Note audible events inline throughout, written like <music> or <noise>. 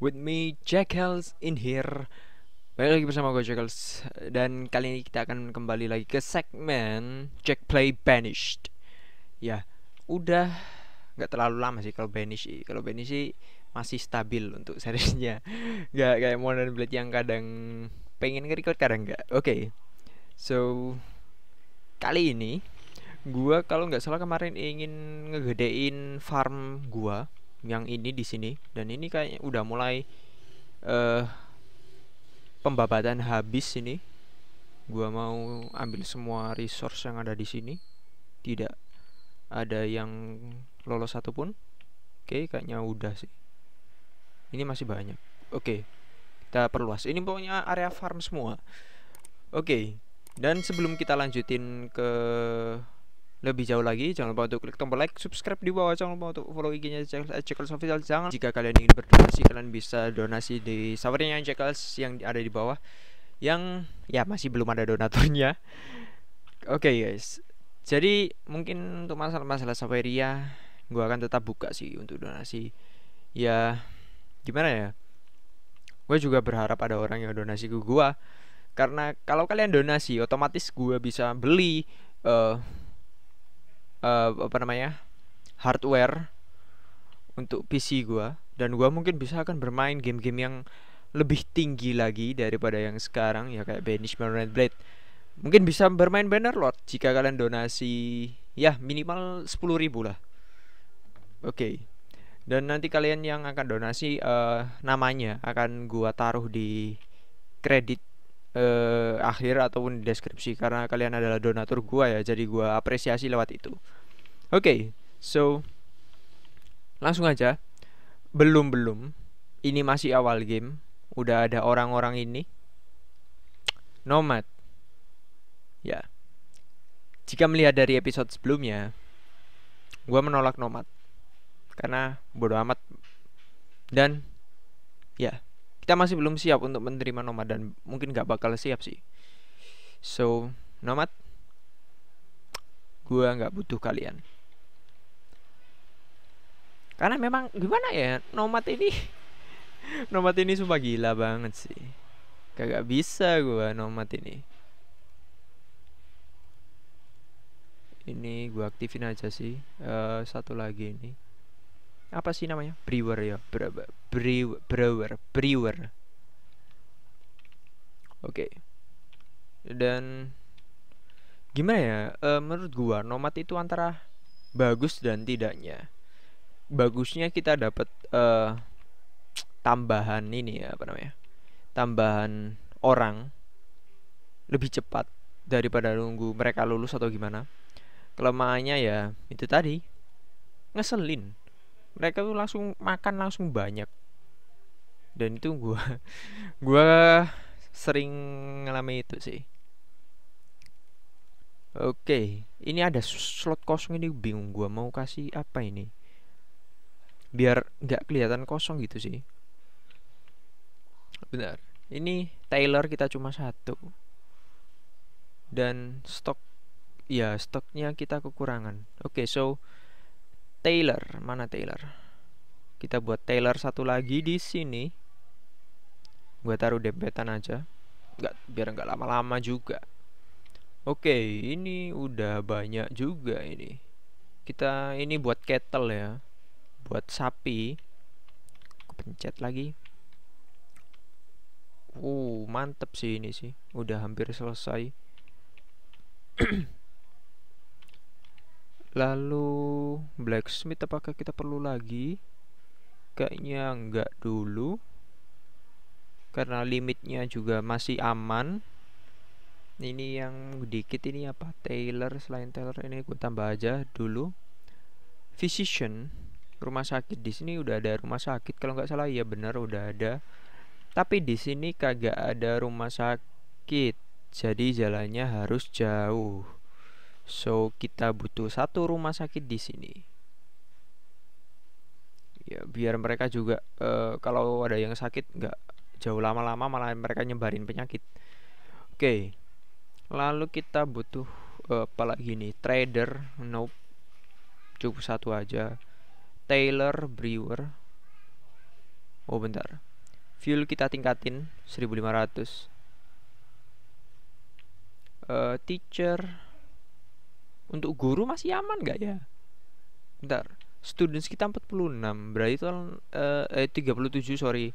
with me Jackals in here. Balik lagi bersama gue Jackals dan kali ini kita akan kembali lagi ke segmen Jack Play Banished. Ya, udah nggak terlalu lama sih kalau Banished. Kalau Banished sih masih stabil untuk <laughs> seriesnya. Gak kayak Modern Blade yang kadang pengen nge-record kadang nggak. Oke. Okay. So kali ini gua kalau nggak salah kemarin ingin ngegedein farm gua yang ini di sini dan ini kayaknya udah mulai uh, pembabatan habis ini gua mau ambil semua resource yang ada di sini tidak ada yang lolos satupun oke okay, kayaknya udah sih ini masih banyak oke okay, kita perluas ini pokoknya area farm semua oke okay, dan sebelum kita lanjutin ke lebih jauh lagi jangan lupa untuk klik tombol like subscribe di bawah jangan lupa untuk follow IG-nya Jackals Official jangan jika kalian ingin berdonasi kalian bisa donasi di sawernya Jackals yang ada di bawah yang ya masih belum ada donaturnya <laughs> oke okay, guys jadi mungkin untuk masalah-masalah Saveria gue akan tetap buka sih untuk donasi ya gimana ya gue juga berharap ada orang yang donasi ke gue karena kalau kalian donasi otomatis gue bisa beli uh, uh, apa namanya hardware untuk PC gue dan gue mungkin bisa akan bermain game-game yang lebih tinggi lagi daripada yang sekarang ya kayak Banishment Red Blade mungkin bisa bermain Bannerlord jika kalian donasi ya minimal sepuluh ribu lah oke okay. dan nanti kalian yang akan donasi uh, namanya akan gue taruh di kredit eh, akhir ataupun di deskripsi karena kalian adalah donatur gua ya jadi gua apresiasi lewat itu oke okay, so langsung aja belum belum ini masih awal game udah ada orang-orang ini nomad ya jika melihat dari episode sebelumnya gua menolak nomad karena bodoh amat dan ya kita masih belum siap untuk menerima nomad dan mungkin nggak bakal siap sih so nomad gue nggak butuh kalian karena memang gimana ya nomad ini <laughs> nomad ini sumpah gila banget sih kagak bisa gue nomad ini ini gue aktifin aja sih uh, satu lagi ini apa sih namanya brewer ya Bre brewer brewer brewer oke okay. dan gimana ya e, menurut gua nomad itu antara bagus dan tidaknya bagusnya kita dapat e, eh, tambahan ini ya apa namanya tambahan orang lebih cepat daripada nunggu mereka lulus atau gimana kelemahannya ya itu tadi ngeselin mereka tuh langsung makan langsung banyak dan itu gua <laughs> gua sering ngalami itu sih Oke, ini ada slot kosong ini bingung gua mau kasih apa ini. Biar nggak kelihatan kosong gitu sih. Benar. Ini Taylor kita cuma satu. Dan stok ya stoknya kita kekurangan. Oke, so Taylor. Mana Taylor? Kita buat Taylor satu lagi di sini. Gua taruh dempetan aja. Nggak, biar nggak lama-lama juga. Oke, ini udah banyak juga ini. Kita ini buat kettle ya. Buat sapi. Aku pencet lagi. Uh, mantep sih ini sih. Udah hampir selesai. <clears throat> lalu blacksmith apakah kita perlu lagi kayaknya enggak dulu karena limitnya juga masih aman ini yang dikit ini apa Taylor selain Taylor ini gue tambah aja dulu physician rumah sakit di sini udah ada rumah sakit kalau nggak salah ya benar udah ada tapi di sini kagak ada rumah sakit jadi jalannya harus jauh So, kita butuh satu rumah sakit di sini. Ya, biar mereka juga uh, kalau ada yang sakit nggak jauh lama-lama malah mereka nyebarin penyakit. Oke. Okay. Lalu kita butuh uh, apa lagi nih? Trader, nope. Cukup satu aja. Taylor Brewer. Oh, bentar. Fuel kita tingkatin 1500. Uh, eh, teacher untuk guru masih aman nggak ya bentar students kita 46 berarti total uh, eh 37 eh, sorry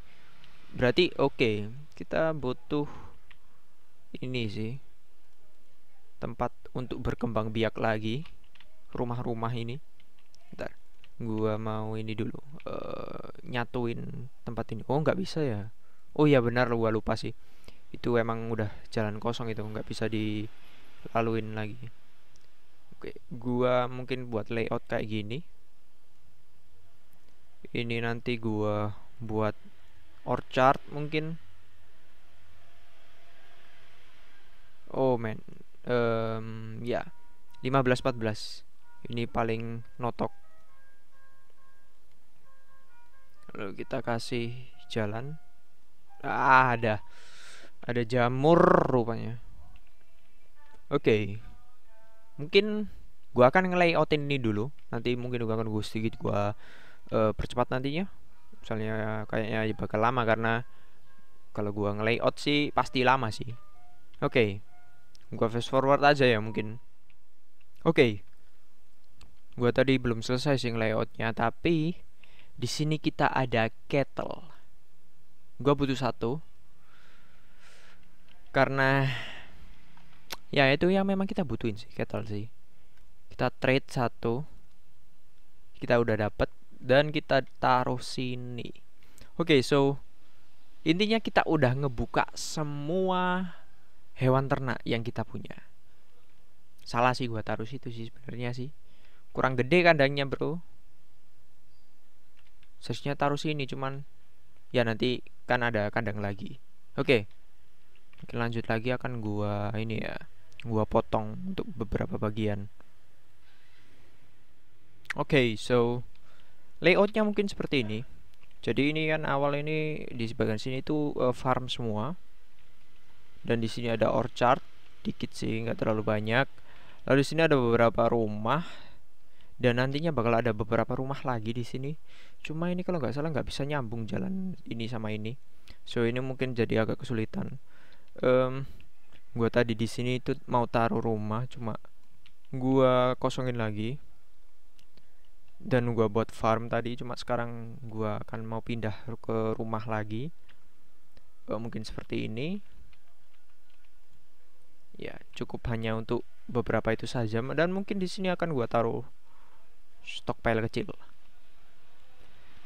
berarti oke okay, kita butuh ini sih tempat untuk berkembang biak lagi rumah-rumah ini bentar gua mau ini dulu uh, nyatuin tempat ini oh nggak bisa ya oh ya benar gua lupa sih itu emang udah jalan kosong itu nggak bisa dilaluin lagi oke, gua mungkin buat layout kayak gini ini nanti gua buat orchard mungkin oh man um, ya yeah. 15-14 ini paling notok lalu kita kasih jalan ah ada ada jamur rupanya oke okay mungkin gua akan nge-layoutin ini dulu nanti mungkin gua akan gue sedikit gua uh, percepat nantinya misalnya kayaknya bakal lama karena kalau gua nge-layout sih pasti lama sih oke okay. gue fast forward aja ya mungkin oke okay. gue tadi belum selesai sih layoutnya tapi di sini kita ada kettle gua butuh satu karena ya itu yang memang kita butuhin sih kettle sih kita trade satu kita udah dapet dan kita taruh sini oke okay, so intinya kita udah ngebuka semua hewan ternak yang kita punya salah sih gua taruh situ sih sebenarnya sih kurang gede kandangnya bro seharusnya taruh sini cuman ya nanti kan ada kandang lagi oke okay. Oke, lanjut lagi akan gua ini ya gua potong untuk beberapa bagian. Oke, okay, so layoutnya mungkin seperti ini. Jadi ini kan awal ini di sebagian sini itu uh, eh, farm semua. Dan di sini ada orchard, dikit sih, nggak terlalu banyak. Lalu di sini ada beberapa rumah dan nantinya bakal ada beberapa rumah lagi di sini. Cuma ini kalau nggak salah nggak bisa nyambung jalan ini sama ini. So ini mungkin jadi agak kesulitan. Um, gua tadi di sini itu mau taruh rumah cuma gua kosongin lagi dan gua buat farm tadi cuma sekarang gua akan mau pindah ke rumah lagi e, mungkin seperti ini ya cukup hanya untuk beberapa itu saja dan mungkin di sini akan gua taruh stok pile kecil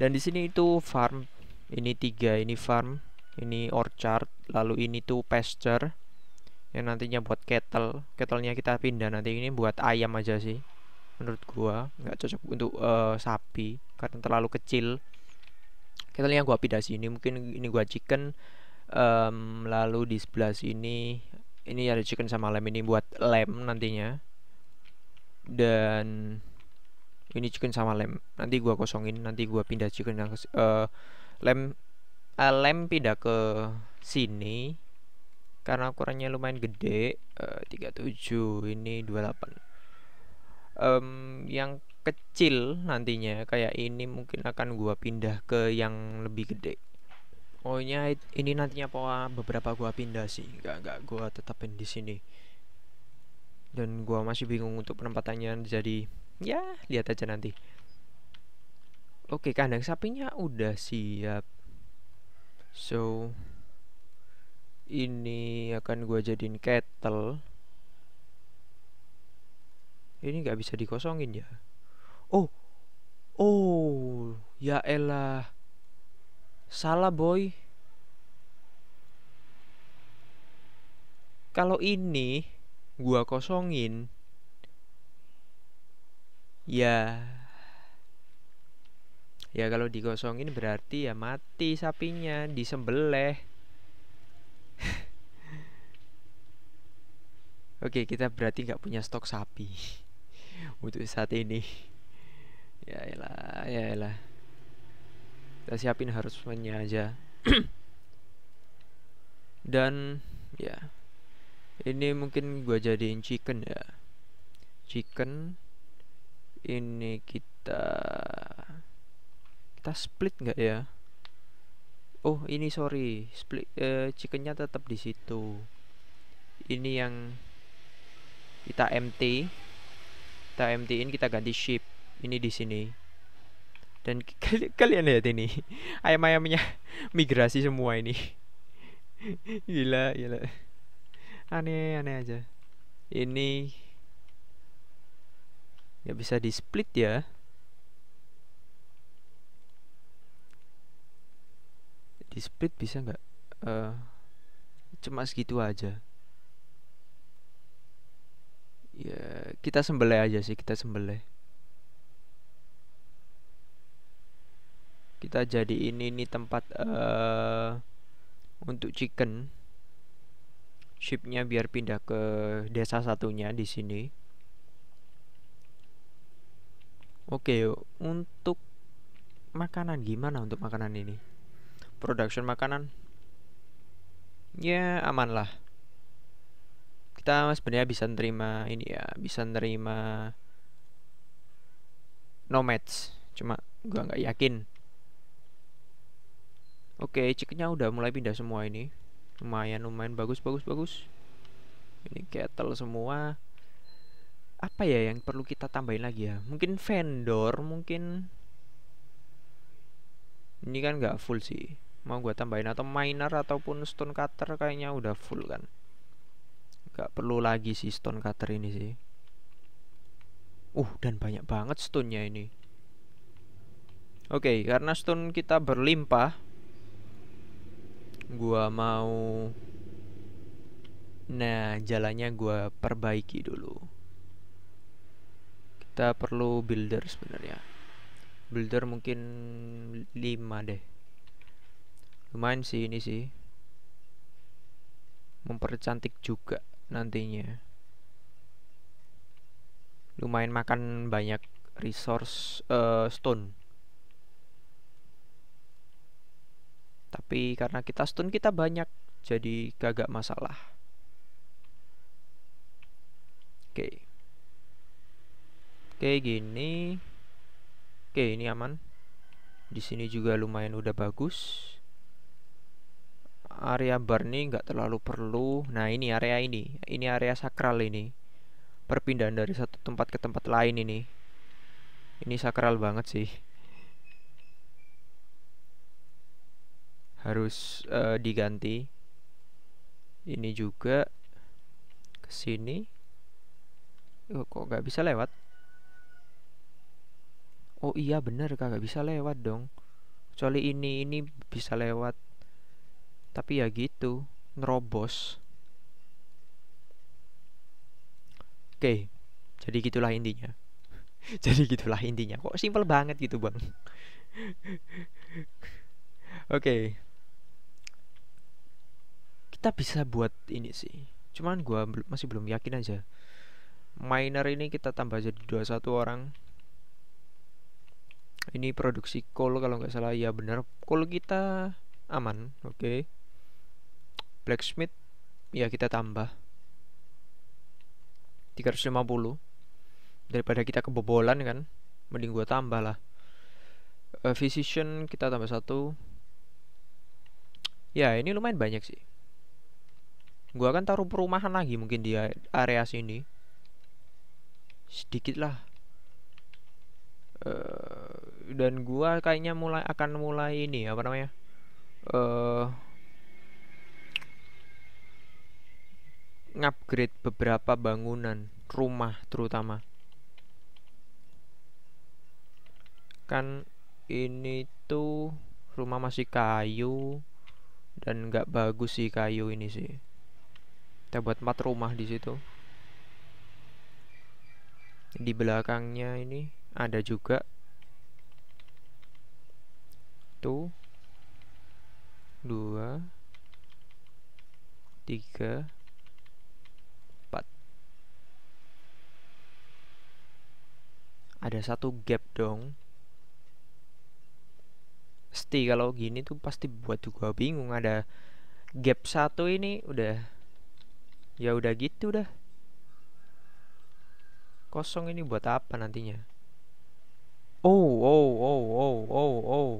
dan di sini itu farm ini tiga ini farm ini orchard lalu ini tuh pasture yang nantinya buat kettle kettlenya kita pindah nanti ini buat ayam aja sih menurut gua nggak cocok untuk uh, sapi karena terlalu kecil kettlenya yang gua pindah sini mungkin ini gua chicken um, lalu di sebelah sini ini ada chicken sama lem ini buat lem nantinya dan ini chicken sama lem nanti gua kosongin nanti gua pindah chicken yang uh, lem uh, lem pindah ke sini karena ukurannya lumayan gede eh, uh, 37 ini 28 um, yang kecil nantinya kayak ini mungkin akan gua pindah ke yang lebih gede pokoknya ini nantinya pola beberapa gua pindah sih nggak nggak gua tetapin di sini dan gua masih bingung untuk penempatannya jadi ya lihat aja nanti oke kandang sapinya udah siap so ini akan gua jadiin kettle ini nggak bisa dikosongin ya oh oh ya elah salah boy kalau ini gua kosongin ya ya kalau dikosongin berarti ya mati sapinya disembelih Oke, kita berarti nggak punya stok sapi <laughs> untuk saat ini. Ya elah, ya elah. Kita siapin harus harusnya aja. <clears throat> Dan ya. Ini mungkin gua jadiin chicken ya. Chicken ini kita kita split nggak ya? Oh, ini sorry, split uh, chickennya tetap di situ. Ini yang kita MT kita MT-in kita ganti ship ini di sini dan <laughs> kalian lihat ini <laughs> ayam-ayamnya <laughs> migrasi semua ini gila gila aneh aneh aja ini ya bisa di split ya di split bisa nggak uh, eh, cemas gitu aja ya kita sembelih aja sih kita sembelih kita jadi ini tempat uh, untuk chicken shipnya biar pindah ke desa satunya di sini oke untuk makanan gimana untuk makanan ini production makanan ya aman lah kita sebenarnya bisa nerima ini ya bisa nerima nomads cuma gua nggak yakin oke okay, chickennya udah mulai pindah semua ini lumayan lumayan bagus bagus bagus ini kettle semua apa ya yang perlu kita tambahin lagi ya mungkin vendor mungkin ini kan nggak full sih mau gua tambahin atau miner ataupun stone cutter kayaknya udah full kan Gak perlu lagi si stone cutter ini sih Uh dan banyak banget stone-nya ini Oke okay, karena stone kita berlimpah Gua mau Nah jalannya gua perbaiki dulu Kita perlu builder sebenarnya Builder mungkin 5 deh Lumayan sih ini sih mempercantik juga nantinya lumayan makan banyak resource uh, stone tapi karena kita stun kita banyak jadi kagak masalah oke okay. oke okay, gini oke okay, ini aman di sini juga lumayan udah bagus area burning nggak terlalu perlu nah ini area ini ini area sakral ini perpindahan dari satu tempat ke tempat lain ini ini sakral banget sih harus uh, diganti ini juga ke sini oh, kok nggak bisa lewat oh iya bener kagak bisa lewat dong kecuali ini ini bisa lewat tapi ya gitu nerobos oke jadi gitulah intinya <laughs> jadi gitulah intinya kok simple banget gitu bang <laughs> oke kita bisa buat ini sih cuman gua bel masih belum yakin aja miner ini kita tambah jadi 21 orang ini produksi kol kalau nggak salah ya benar kol kita aman oke okay blacksmith ya kita tambah 350 daripada kita kebobolan kan mending gua tambah lah uh, physician kita tambah satu ya ini lumayan banyak sih gua akan taruh perumahan lagi mungkin di area sini sedikit lah uh, dan gua kayaknya mulai akan mulai ini apa namanya eh uh, ngupgrade beberapa bangunan rumah terutama kan ini tuh rumah masih kayu dan nggak bagus sih kayu ini sih kita buat empat rumah di situ di belakangnya ini ada juga tuh dua tiga ada satu gap dong pasti kalau gini tuh pasti buat gua bingung ada gap satu ini udah ya udah gitu udah. kosong ini buat apa nantinya oh oh oh oh oh oh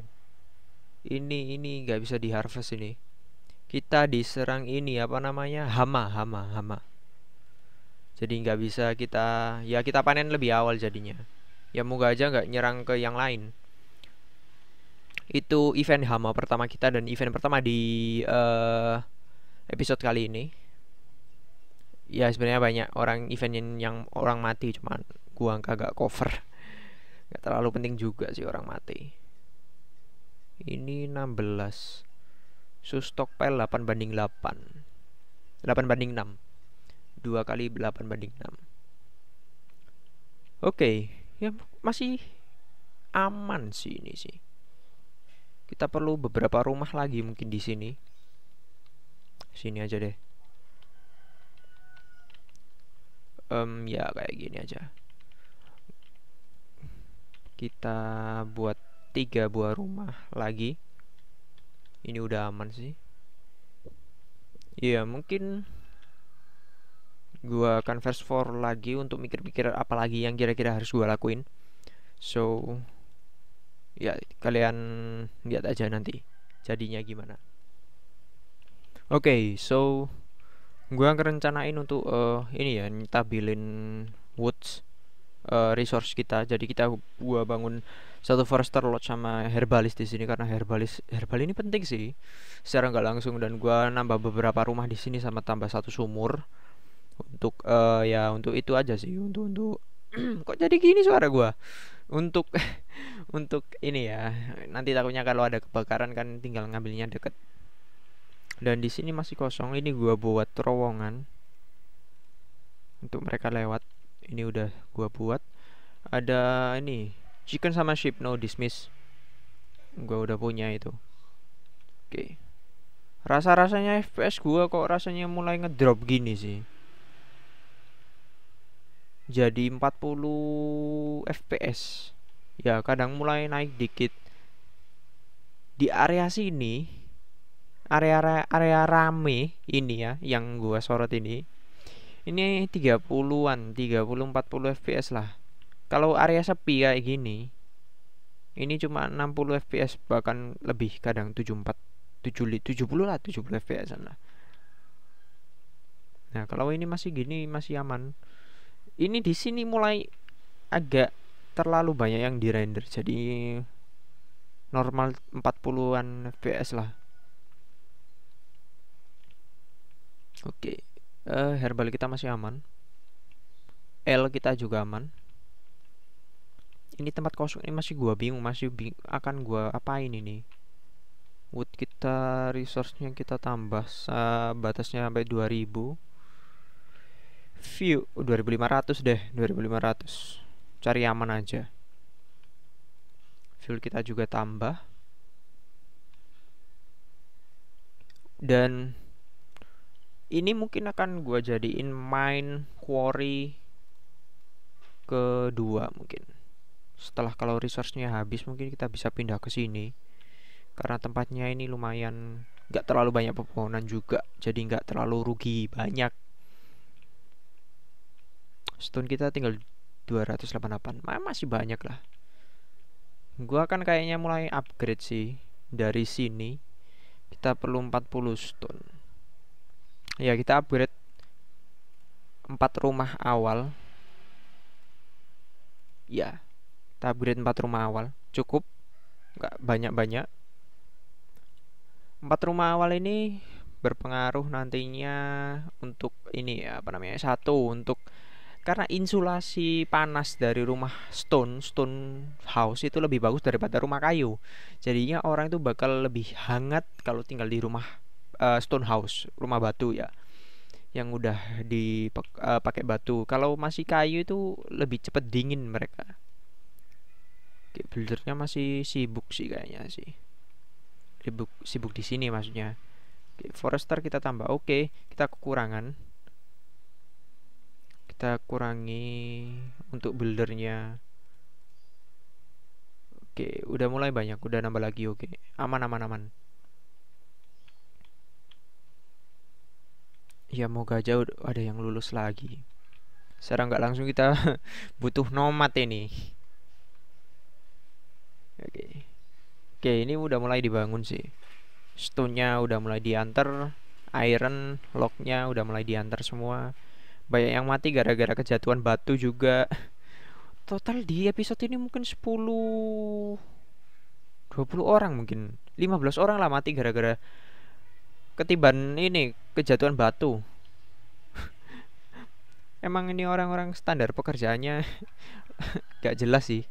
ini ini nggak bisa diharvest ini kita diserang ini apa namanya hama hama hama jadi nggak bisa kita ya kita panen lebih awal jadinya ya moga aja nggak nyerang ke yang lain itu event hama pertama kita dan event pertama di uh, episode kali ini ya sebenarnya banyak orang event yang, yang orang mati cuman gua kagak cover nggak terlalu penting juga sih orang mati ini 16 sus stockpile 8 banding 8 8 banding 6 2 kali 8 banding 6 oke okay ya masih aman sih ini sih kita perlu beberapa rumah lagi mungkin di sini sini aja deh um, ya kayak gini aja kita buat tiga buah rumah lagi ini udah aman sih ya mungkin gue converse for lagi untuk mikir-mikir apa lagi yang kira-kira harus gue lakuin so ya kalian lihat aja nanti jadinya gimana oke okay, so gue rencanain untuk uh, ini ya tabilin woods uh, resource kita jadi kita gua bangun satu forester lodge sama herbalis di sini karena herbalis herbal ini penting sih secara nggak langsung dan gua nambah beberapa rumah di sini sama tambah satu sumur untuk uh, ya untuk itu aja sih untuk untuk <clears throat> kok jadi gini suara gua untuk <laughs> untuk ini ya nanti takutnya kalau ada kebakaran kan tinggal ngambilnya deket dan di sini masih kosong ini gua buat terowongan untuk mereka lewat ini udah gua buat ada ini chicken sama sheep no dismiss gua udah punya itu oke okay. rasa rasanya fps gua kok rasanya mulai ngedrop gini sih jadi 40 fps ya kadang mulai naik dikit di area sini area area, area rame ini ya yang gua sorot ini ini 30-an 30 40 fps lah kalau area sepi kayak gini ini cuma 60 fps bahkan lebih kadang 74 70 70 lah 70 fps lah nah kalau ini masih gini masih aman ini di sini mulai agak terlalu banyak yang di render jadi normal 40-an fps lah oke okay. uh, eh, herbal kita masih aman L kita juga aman ini tempat kosong ini masih gua bingung masih bing akan gua apain ini wood kita resource-nya kita tambah uh, batasnya sampai 2000 view 2500 deh 2500 cari aman aja fuel kita juga tambah dan ini mungkin akan gue jadiin main quarry kedua mungkin setelah kalau resource-nya habis mungkin kita bisa pindah ke sini karena tempatnya ini lumayan nggak terlalu banyak pepohonan juga jadi nggak terlalu rugi banyak stone kita tinggal 288 masih banyak lah gua akan kayaknya mulai upgrade sih dari sini kita perlu 40 stone ya kita upgrade 4 rumah awal ya kita upgrade 4 rumah awal cukup nggak banyak-banyak 4 rumah awal ini berpengaruh nantinya untuk ini ya apa namanya satu untuk karena insulasi panas dari rumah stone stone house itu lebih bagus daripada rumah kayu jadinya orang itu bakal lebih hangat kalau tinggal di rumah uh, stone house rumah batu ya yang udah dipakai eh, uh, batu kalau masih kayu itu lebih cepat dingin mereka Oke, buildernya masih sibuk sih kayaknya sih sibuk sibuk di sini maksudnya Oke, forester kita tambah oke kita kekurangan kita kurangi untuk buildernya oke udah mulai banyak udah nambah lagi oke aman aman aman ya moga jauh ada yang lulus lagi sekarang nggak langsung kita <laughs> butuh nomad ini oke oke ini udah mulai dibangun sih stone-nya udah mulai diantar iron lock-nya udah mulai diantar semua banyak yang mati gara-gara kejatuhan batu juga <laughs> total di episode ini mungkin 10 20 orang mungkin 15 orang lah mati gara-gara ketiban ini kejatuhan batu <laughs> emang ini orang-orang standar pekerjaannya <laughs> gak jelas sih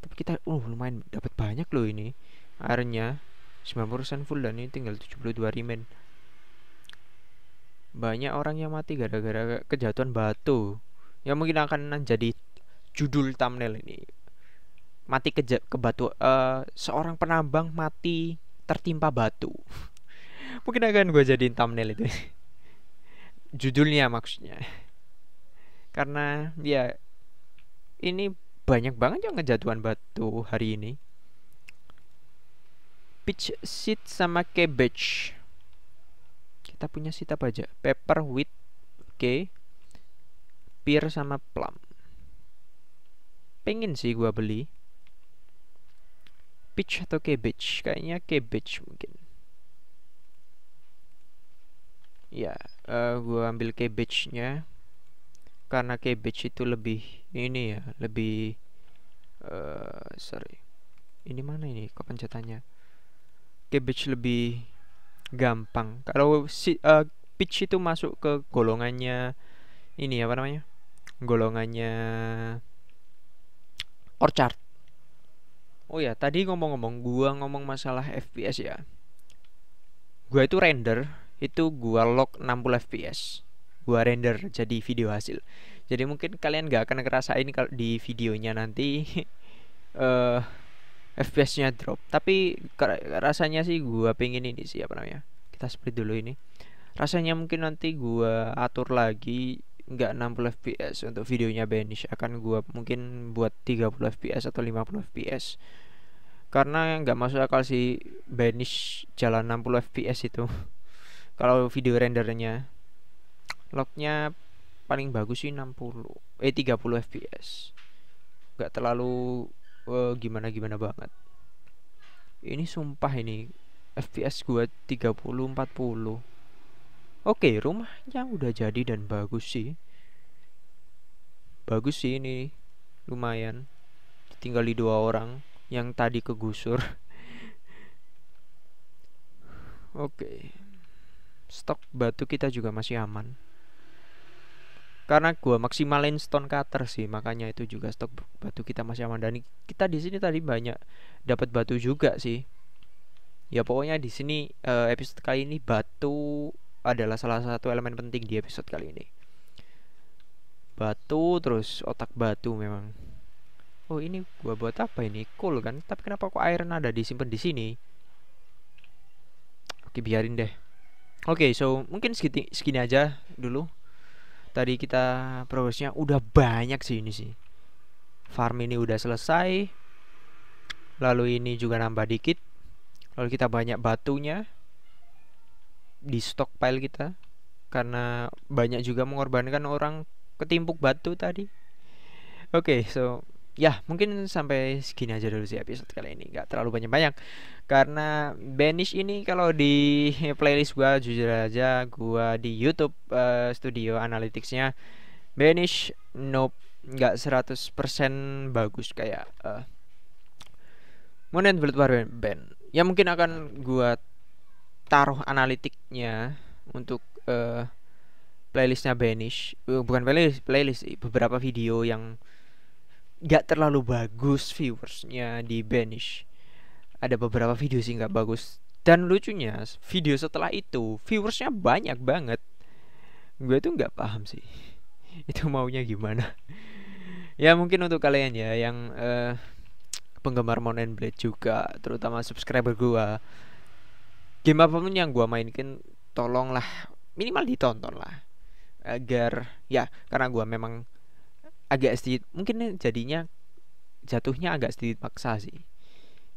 tapi kita uh lumayan dapat banyak loh ini airnya 90% full dan ini tinggal 72 remain banyak orang yang mati gara-gara kejatuhan batu yang mungkin akan menjadi judul thumbnail ini mati keja ke batu uh, seorang penambang mati tertimpa batu <laughs> mungkin akan gue jadi thumbnail itu <laughs> judulnya maksudnya karena ya ini banyak banget yang ngejatuhan batu hari ini pitch sit sama cabbage kita punya apa aja. Pepper wheat, oke. Okay. Pear sama plum. Pengen sih gua beli. Peach atau cabbage? Kayaknya cabbage mungkin. Ya, uh, gua ambil cabbage-nya karena cabbage itu lebih ini ya, lebih uh, sorry. Ini mana ini? Kok pencetannya? Cabbage lebih gampang kalau si uh, pitch itu masuk ke golongannya ini apa namanya golongannya orchard oh ya tadi ngomong-ngomong gua ngomong masalah fps ya gua itu render itu gua lock 60 fps gua render jadi video hasil jadi mungkin kalian gak akan ngerasain kalau di videonya nanti <laughs> eh uh, FPS-nya drop. Tapi rasanya sih gua pengen ini sih apa namanya? Kita split dulu ini. Rasanya mungkin nanti gua atur lagi nggak 60 fps untuk videonya Banish akan gua mungkin buat 30 fps atau 50 fps karena nggak masuk akal sih Banish jalan 60 fps itu <laughs> kalau video rendernya lognya paling bagus sih 60 eh 30 fps nggak terlalu Eh, gimana gimana banget ini sumpah ini FPS gua 30 40 Oke rumahnya udah jadi dan bagus sih Bagus sih ini Lumayan Tinggal di dua orang Yang tadi kegusur <laughs> Oke Stok batu kita juga masih aman karena gua maksimalin stone cutter sih makanya itu juga stok batu kita masih aman dan kita di sini tadi banyak dapat batu juga sih ya pokoknya di sini uh, episode kali ini batu adalah salah satu elemen penting di episode kali ini batu terus otak batu memang oh ini gua buat apa ini cool kan tapi kenapa kok iron ada disimpan di sini oke biarin deh oke so mungkin segini, segini aja dulu tadi kita progresnya udah banyak sih ini sih farm ini udah selesai lalu ini juga nambah dikit lalu kita banyak batunya di stockpile kita karena banyak juga mengorbankan orang ketimpuk batu tadi oke okay, so ya mungkin sampai segini aja dulu sih episode kali ini nggak terlalu banyak banyak karena Benish ini kalau di <laughs> playlist gua jujur aja gua di YouTube uh, Studio Analyticsnya Benish nope nggak 100% bagus kayak uh, Moon and Blood Band, Band ya mungkin akan gua taruh analitiknya untuk uh, playlistnya Benish uh, bukan playlist playlist beberapa video yang gak terlalu bagus viewersnya di Banish ada beberapa video sih nggak bagus dan lucunya video setelah itu viewersnya banyak banget gue tuh nggak paham sih <laughs> itu maunya gimana <laughs> ya mungkin untuk kalian ya yang uh, penggemar Mount Blade juga terutama subscriber gue game apapun yang gue mainkan tolonglah minimal ditonton lah agar ya karena gue memang agak sedikit mungkin jadinya jatuhnya agak sedikit maksa sih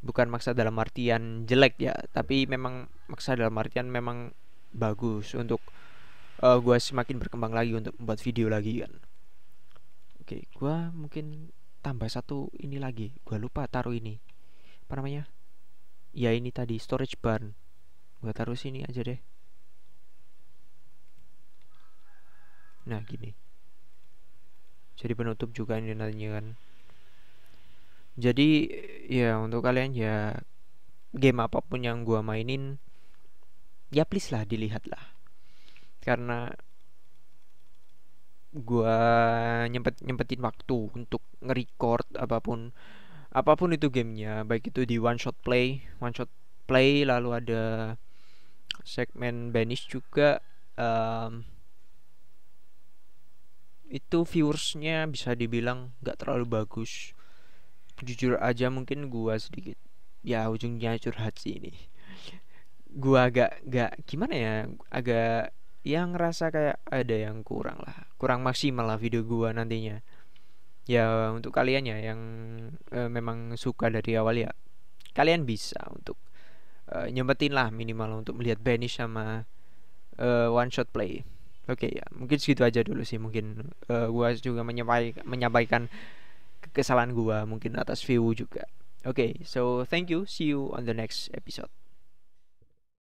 bukan maksa dalam artian jelek ya tapi memang maksa dalam artian memang bagus untuk uh, eh, gue semakin berkembang lagi untuk membuat video lagi kan oke gua gue mungkin tambah satu ini lagi gue lupa taruh ini apa namanya ya ini tadi storage barn gue taruh sini aja deh nah gini jadi penutup juga ini nantinya kan jadi ya untuk kalian ya game apapun yang gua mainin ya please lah dilihat lah karena gua nyempet nyempetin waktu untuk nge-record apapun apapun itu gamenya baik itu di one shot play one shot play lalu ada segmen banish juga um, itu viewersnya bisa dibilang nggak terlalu bagus jujur aja mungkin gua sedikit ya ujungnya curhat sih ini <laughs> gua agak nggak gimana ya agak yang ngerasa kayak ada yang kurang lah kurang maksimal lah video gua nantinya ya untuk kalian ya yang e, memang suka dari awal ya kalian bisa untuk e, nyempetin lah minimal untuk melihat Banish sama e, one shot play Oke, okay, ya, mungkin segitu aja dulu sih. Mungkin uh, gua juga menyampaikan menyampaikan kesalahan gua mungkin atas view juga. Oke, okay, so thank you. See you on the next episode.